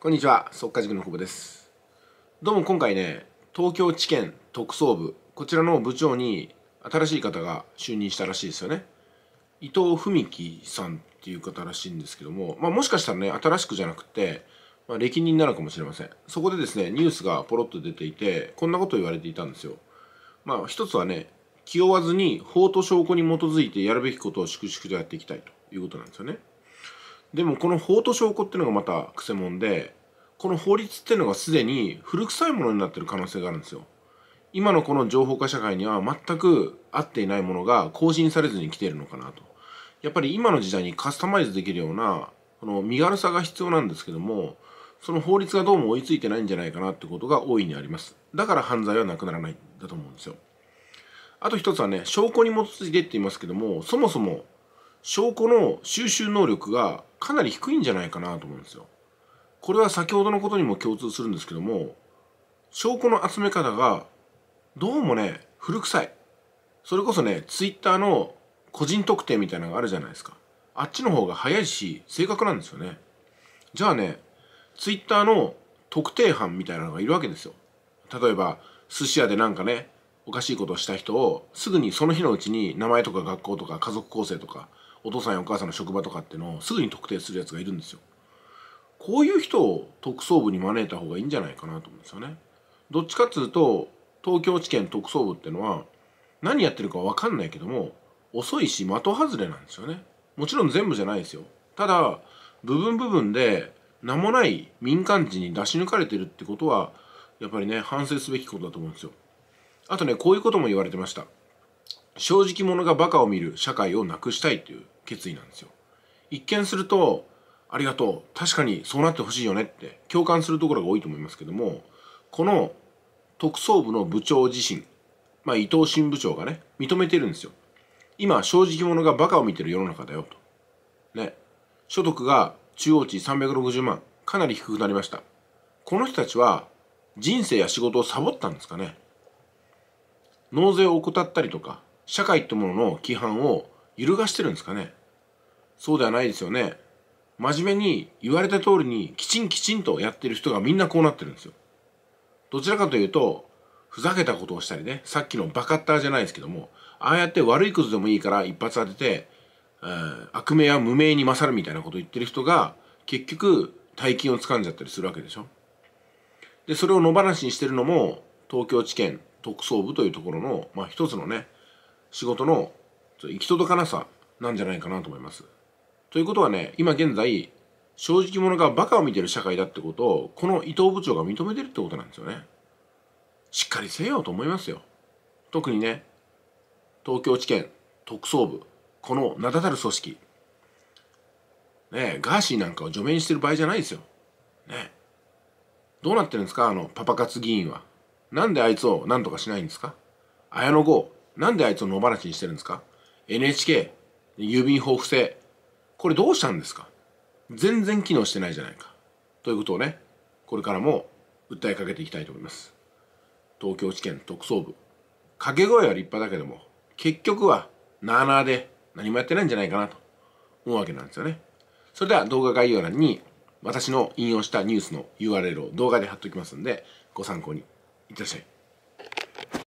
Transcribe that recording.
こんにちは、速稼塾の久保です。どうも今回ね、東京地検特捜部、こちらの部長に新しい方が就任したらしいですよね。伊藤文樹さんっていう方らしいんですけども、まあ、もしかしたらね、新しくじゃなくて、まあ、歴任なのかもしれません。そこでですね、ニュースがポロッと出ていて、こんなこと言われていたんですよ。まあ、一つはね、気負わずに法と証拠に基づいてやるべきことを粛々とやっていきたいということなんですよね。でもこの法と証拠っていうのがまたくせ者でこの法律っていうのがすでに古臭いものになってる可能性があるんですよ。今のこの情報化社会には全く合っていないものが更新されずに来ているのかなと。やっぱり今の時代にカスタマイズできるようなこの身軽さが必要なんですけどもその法律がどうも追いついてないんじゃないかなってことが大いにあります。だから犯罪はなくならないんだと思うんですよ。あと一つはね、証拠に基づいてって言いますけども、そもそも証拠の収集能力がかなり低いんじゃないかなと思うんですよ。これは先ほどのことにも共通するんですけども、証拠の集め方がどうもね、古臭い。それこそね、ツイッターの個人特定みたいなのがあるじゃないですか。あっちの方が早いし、正確なんですよね。じゃあね、ツイッターの特定班みたいなのがいるわけですよ。例えば、寿司屋でなんかね、おかしいことをした人を、すぐにその日のうちに名前とか学校とか家族構成とか、お父さんやお母さんの職場とかっていうのをすぐに特定するやつがいるんですよ。こういう人を特捜部に招いた方がいいんじゃないかなと思うんですよね。どっちかっつうと東京地検特捜部ってのは何やってるか分かんないけども遅いし的外れなんですよね。もちろん全部じゃないですよ。ただ部分部分で名もない民間人に出し抜かれてるってことはやっぱりね反省すべきことだと思うんですよ。あとねこういうことも言われてました。正直者がバカを見る社会をなくしたいという決意なんですよ。一見すると、ありがとう、確かにそうなってほしいよねって共感するところが多いと思いますけども、この特捜部の部長自身、まあ伊藤新部長がね、認めてるんですよ。今、正直者がバカを見てる世の中だよと。ね。所得が中央値360万、かなり低くなりました。この人たちは人生や仕事をサボったんですかね。納税を怠ったりとか、社会ってものの規範を揺るがしてるんですかねそうではないですよね。真面目に言われた通りにきちんきちんとやってる人がみんなこうなってるんですよ。どちらかというと、ふざけたことをしたりね、さっきのバカッターじゃないですけども、ああやって悪いことでもいいから一発当てて、えー、悪名や無名に勝るみたいなことを言ってる人が、結局、大金を掴んじゃったりするわけでしょ。で、それを野放しにしてるのも、東京地検特捜部というところの、まあ一つのね、仕事の行き届かなさなんじゃないかなと思います。ということはね、今現在、正直者がバカを見てる社会だってことを、この伊藤部長が認めてるってことなんですよね。しっかりせよと思いますよ。特にね、東京地検特捜部、この名だたる組織、ね、ガーシーなんかを除名してる場合じゃないですよ。ね。どうなってるんですかあの、パパ活議員は。なんであいつを何とかしないんですか綾野剛、なんであいつを野放しにしてるんですか ?NHK、郵便法不正、これどうしたんですか全然機能してないじゃないか。ということをね、これからも訴えかけていきたいと思います。東京地検特捜部。掛け声は立派だけども、結局は、なあなあで何もやってないんじゃないかなと思うわけなんですよね。それでは動画概要欄に私の引用したニュースの URL を動画で貼っておきますんで、ご参考にいってらっしゃい。